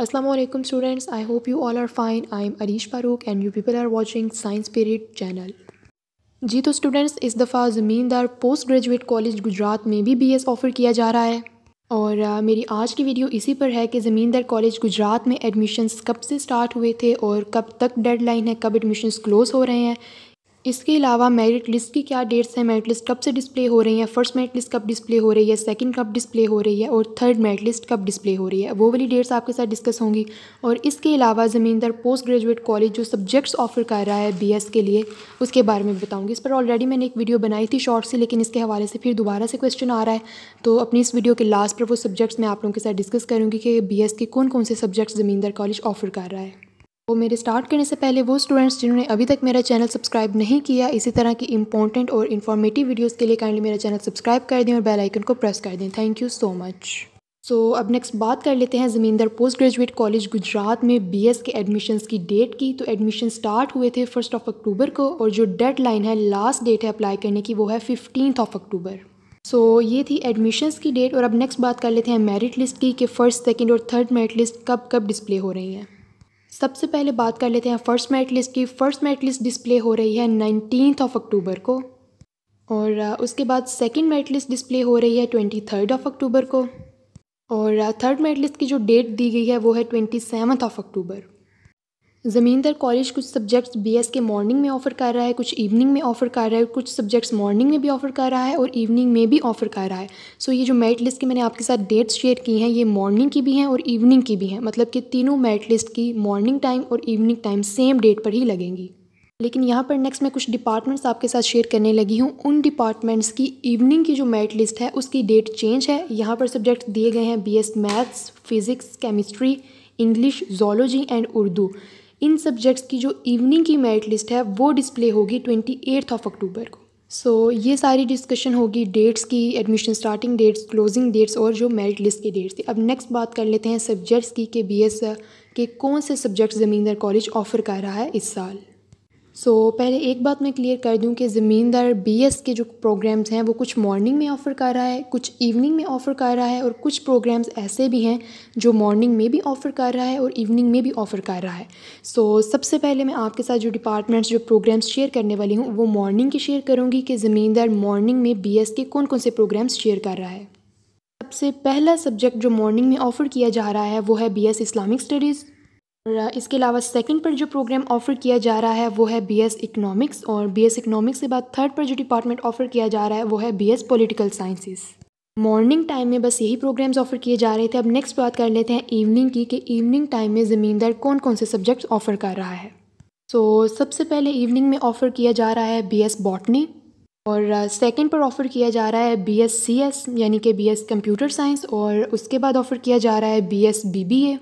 students I hope you all are fine I am Areesh Farooq and you people are watching Science Period channel जी तो students इस दफ़ा ज़मींदार post graduate college Gujrat में भी बी एस ऑफ़र किया जा रहा है और आ, uh, मेरी आज की वीडियो इसी पर है कि ज़मींदार कॉलेज गुजरात में एडमिशन्स कब से स्टार्ट हुए थे और कब तक डेड लाइन है कब एडमिशन्स क्लोज़ हो रहे हैं इसके अलावा मेरिट लिस्ट की क्या डेट्स हैं मेरिट लिस्ट कब से डिस्प्ले हो रही है फर्स्ट मेरिट लिस्ट कब डिस्प्ले हो रही है सेकंड कब डिस्प्ले हो रही है और थर्ड मेरिट लिस्ट कब डिस्प्ले हो रही है वो वाली डेट्स आपके साथ डिस्कस होंगी और इसके अलावा ज़मींदार पोस्ट ग्रेजुएट कॉलेज जो सब्जेक्ट्स ऑफर कर रहा है बी के लिए उसके बारे में बताऊँगी इस पर ऑलरेडी मैंने एक वीडियो बनाई थी शॉर्ट से लेकिन इसके हवाले से फिर दोबारा से क्वेश्चन आ रहा है तो अपनी इस वीडियो के लास्ट पर वो सब्जेक्ट्स मैं आप लोगों के साथ डिस्कस करूँगी कि बी के कौन कौन से सब्जेक्ट्स ज़मींदार कॉलेज ऑफर कर रहा है वो मेरे स्टार्ट करने से पहले वो स्टूडेंट्स जिन्होंने अभी तक मेरा चैनल सब्सक्राइब नहीं किया इसी तरह की इंपॉर्टेंट और इन्फॉर्मेटिव वीडियोज़ के लिए काइंडली मेरा चैनल सब्सक्राइब कर दें और बेल आइकन को प्रेस कर दें thank you so much so अब नेक्स्ट बात कर लेते हैं Zamindar post graduate college Gujrat में बीएस के एडमिशन्स की डेट की तो एडमिशन स्टार्ट हुए थे फर्स्ट ऑफ अक्टूबर को और जो डेड लाइन है लास्ट डेट है अप्लाई करने की वो है फिफ्टीन ऑफ अक्टूबर सो ये थी एडमिशन्स की डेट और अब नेक्स्ट बात कर लेते हैं मेरिट लिस्ट की कि फ़र्स्ट सेकेंड और थर्ड मेरिट लिस्ट कब कब डिस्प्ले हो रही हैं सबसे पहले बात कर लेते हैं फ़र्स्ट मेरिट लिस्ट की फ़र्स्ट मेरिट लिस्ट डिस्प्ले हो रही है नाइनटीन ऑफ अक्टूबर को और उसके बाद सेकंड मेरिट लिस्ट डिस्प्ले हो रही है ट्वेंटी थर्ड ऑफ अक्टूबर को और थर्ड मेरिट लिस्ट की जो डेट दी गई है वो है twenty of October Zamindar college कुछ सब्जेक्ट्स बीएस के मॉर्निंग में ऑफ़र कर रहा है कुछ इवनिंग में ऑफ़र कर रहा है कुछ सब्जेक्ट्स मॉर्निंग में भी ऑफ़र कर रहा है और इवनिंग में भी ऑफ़र कर रहा है सो so, ये जो मेरिट लिस्ट की मैंने आपके साथ डेट्स शेयर की हैं ये मॉर्निंग की भी हैं और इवनिंग की भी हैं मतलब कि तीनों मेरिट लिस्ट की मॉर्निंग टाइम और इवनिंग टाइम सेम डेट पर ही लगेंगी लेकिन यहाँ पर नेक्स्ट मैं कुछ डिपार्टमेंट्स आपके साथ शेयर करने लगी हूँ उन डिपार्टमेंट्स की इवनिंग की जो मेरिट लिस्ट है उसकी डेट चेंज है यहाँ पर सब्जेक्ट दिए गए हैं as maths physics chemistry English zoology and Urdu इन सब्जेक्ट्स की जो इवनिंग की मेरिट लिस्ट है वो डिस्प्ले होगी ट्वेंटी एट्थ ऑफ अक्टूबर को सो so, ये सारी डिस्कशन होगी डेट्स की admission starting dates closing dates और जो मेरिट लिस्ट की डेट्स थी अब नेक्स्ट बात कर लेते हैं सब्जेक्ट्स की कि बी के कौन से सब्जेक्ट्स ज़मींदार कॉलेज ऑफ़र कर रहा है इस साल सो so, पहले एक बात मैं क्लियर कर दूं कि ज़मींदार बीएस के जो प्रोग्राम्स हैं वो कुछ मॉर्निंग में ऑफ़र कर रहा है कुछ इवनिंग में ऑफ़र कर रहा है और कुछ प्रोग्राम्स ऐसे भी हैं जो मॉर्निंग में भी ऑफ़र कर रहा है और इवनिंग में भी ऑफ़र कर रहा है सो so, सबसे पहले मैं आपके साथ जो डिपार्टमेंट्स जो प्रोग्राम्स शेयर करने वाली हूँ वो मॉर्निंग की शेयर करूँगी कि ज़मींदार मॉर्निंग में बी के कौन कौन से प्रोग्राम्स शेयर कर रहा है सबसे पहला सब्जेक्ट जो मॉर्निंग में ऑफ़र किया जा रहा है वो है बी इस्लामिक स्टडीज़ और इसके अलावा सेकंड पर जो प्रोग्राम ऑफ़र किया जा रहा है वो है बीएस इकोनॉमिक्स और बीएस इकोनॉमिक्स के बाद थर्ड पर जो डिपार्टमेंट ऑफ़र किया जा रहा है वो है BS political sciences morning time में बस यही प्रोग्राम्स ऑफ़र किए जा रहे थे अब नेक्स्ट बात कर लेते हैं इवनिंग की कि इवनिंग टाइम में ज़मींदार कौन कौन से सब्जेक्ट्स ऑफ़र कर रहा है सो so, सबसे पहले इवनिंग में ऑफ़र किया जा रहा है बी एस बॉटनी और सेकेंड पर ऑफ़र किया जा रहा है बी एस सी एस यानी कि बी एस कंप्यूटर साइंस और उसके बाद ऑफ़र किया जा रहा है B S B B A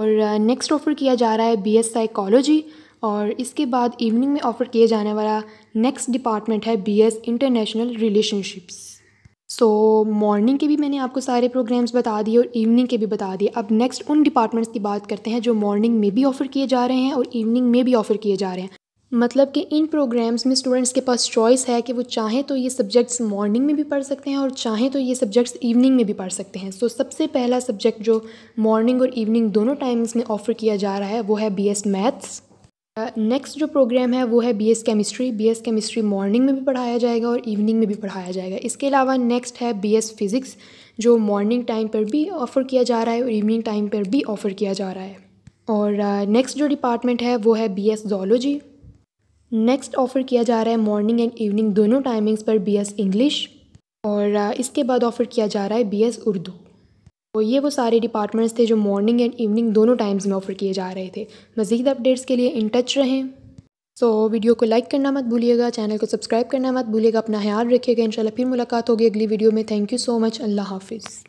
और नेक्स्ट ऑफ़र किया जा रहा है बी एस साइकोलॉजी और इसके बाद इवनिंग में ऑफ़र किया जाने वाला नेक्स्ट डिपार्टमेंट है B S international relationships so morning के भी मैंने आपको सारे प्रोग्राम्स बता दिए और इवनिंग के भी बता दिए अब नेक्स्ट उन डिपार्टमेंट्स की बात करते हैं जो मॉर्निंग में भी ऑफ़र किए जा रहे हैं और इवनिंग में भी ऑफ़र किए जा रहे हैं मतलब कि इन प्रोग्राम्स में स्टूडेंट्स के पास चॉइस है कि वो चाहें तो ये सब्जेक्ट्स मॉर्निंग में भी पढ़ सकते हैं और चाहें तो ये सब्जेक्ट्स इवनिंग में भी पढ़ सकते हैं सो so, सबसे पहला सब्जेक्ट जो मॉर्निंग और इवनिंग दोनों टाइम्स में ऑफ़र किया जा रहा है वो है बी एस मैथ्स नेक्स्ट जो प्रोग्राम है वो है B S chemistry B S chemistry morning में भी पढ़ाया जाएगा और इवनिंग में भी पढ़ाया जाएगा इसके अलावा नेक्स्ट है बी एस फिज़िक्स जो मॉर्निंग टाइम पर भी ऑफ़र किया जा रहा है और इवनिंग टाइम पर भी ऑफ़र किया जा रहा है और नेक्स्ट uh, जो डिपार्टमेंट है वो है B S zoology next offer किया जा रहा है मॉर्निंग एंड इवनिंग दोनों टाइमिंग्स पर बी एस इंग्लिश और uh, इसके बाद ऑफ़र किया जा रहा है बी एस उर्दू तो ये वो सारे डिपार्टमेंट्स थे जो मॉर्निंग एंड इवनिंग दोनों टाइम्स में ऑफ़र किए जा रहे थे मज़ीद अपडेट्स के लिए इन टच रहें सो so, वीडियो को लाइक करना मत भूलिएगा चैनल को सब्सक्राइब करना मत भूलिएगा अपना ख्याल रखिएगा इंशाल्लाह फिर मुलाकात होगी अगली वीडियो में थैंक यू सो मच अल्लाह हाफिज़